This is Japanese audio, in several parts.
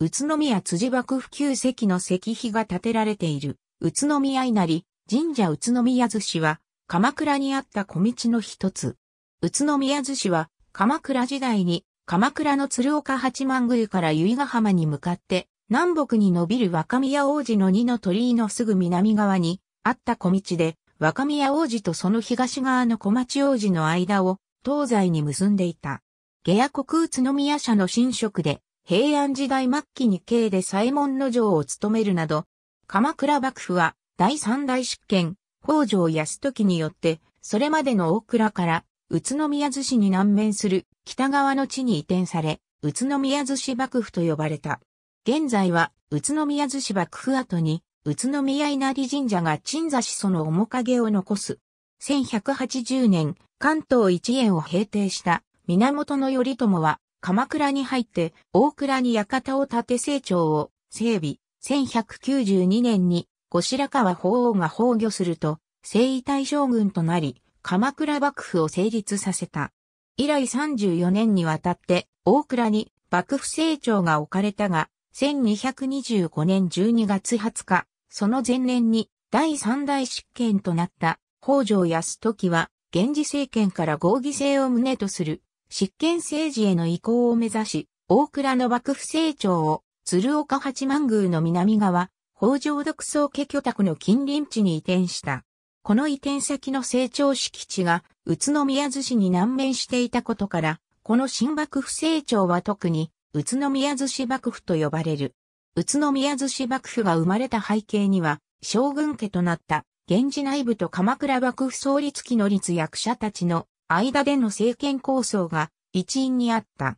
宇都宮辻幕府旧跡の石碑が建てられている、宇都宮稲荷、神社宇都宮寿司は、鎌倉にあった小道の一つ。宇都宮寿司は、鎌倉時代に、鎌倉の鶴岡八幡宮から由比ヶ浜に向かって、南北に伸びる若宮王子の二の鳥居のすぐ南側に、あった小道で、若宮王子とその東側の小町王子の間を、東西に結んでいた。下屋国宇都宮社の神職で、平安時代末期に京で西門の城を務めるなど、鎌倉幕府は第三代執権、北条康時によって、それまでの大倉から宇都宮津市に南面する北側の地に移転され、宇都宮津市幕府と呼ばれた。現在は宇都宮津市幕府跡に宇都宮稲荷神社が鎮座しその面影を残す。1180年、関東一円を平定した源頼朝は鎌倉に入って大倉に館を建て成長を整備。1192年に後白河法皇が崩御すると、征夷大将軍となり、鎌倉幕府を成立させた。以来34年にわたって大倉に幕府成長が置かれたが、1225年12月20日、その前年に第三代執権となった北条康時は、源氏政権から合議制を旨とする執権政治への移行を目指し、大倉の幕府成長を、鶴岡八幡宮の南側、北条独創家居宅の近隣地に移転した。この移転先の成長敷地が、宇都宮津市に南面していたことから、この新幕府成長は特に、宇都宮津市幕府と呼ばれる。宇都宮津市幕府が生まれた背景には、将軍家となった、源氏内部と鎌倉幕府創立期の立役者たちの間での政権構想が一因にあった。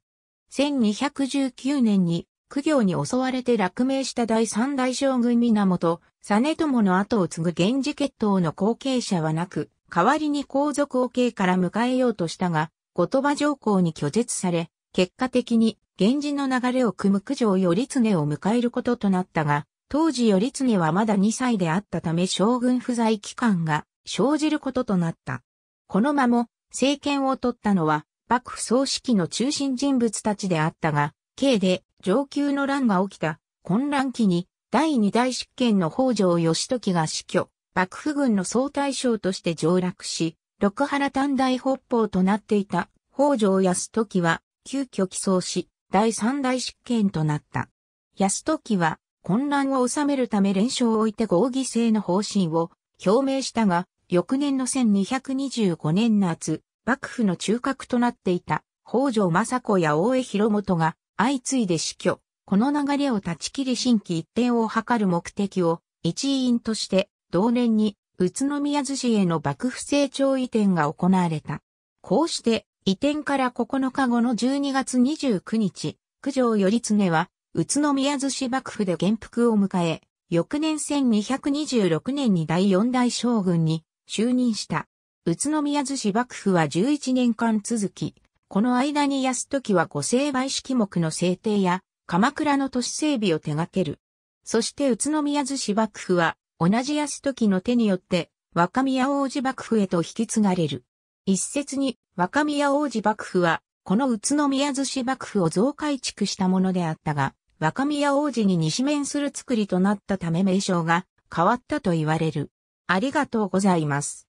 1219年に苦行に襲われて落命した第三大将軍源、実朝の後を継ぐ源氏血統の後継者はなく、代わりに皇族を慶から迎えようとしたが、後鳥羽上皇に拒絶され、結果的に源氏の流れを組む九条頼経を迎えることとなったが、当時頼経はまだ2歳であったため将軍不在期間が生じることとなった。この間も政権を取ったのは幕府総指揮の中心人物たちであったが、慶で上級の乱が起きた混乱期に第二大執権の北条義時が死去、幕府軍の総大将として上洛し、六原短大北方となっていた北条泰時は急遽起草し、第三大執権となった。泰時は混乱を収めるため連勝を置いて合議制の方針を表明したが、翌年の1225年夏、幕府の中核となっていた北条政子や大江広元が相次いで死去。この流れを断ち切り新規一点を図る目的を一員として同年に宇都宮津市への幕府成長移転が行われた。こうして移転から9日後の12月29日、九条頼常は宇都宮津市幕府で元服を迎え、翌年1226年に第四代将軍に就任した。宇都宮津市幕府は11年間続き、この間に安時は御成敗式目の制定や、鎌倉の都市整備を手掛ける。そして宇都宮津市幕府は、同じ安時の手によって、若宮王子幕府へと引き継がれる。一説に、若宮王子幕府は、この宇都宮津市幕府を増改築したものであったが、若宮王子に西面する作りとなったため名称が変わったと言われる。ありがとうございます。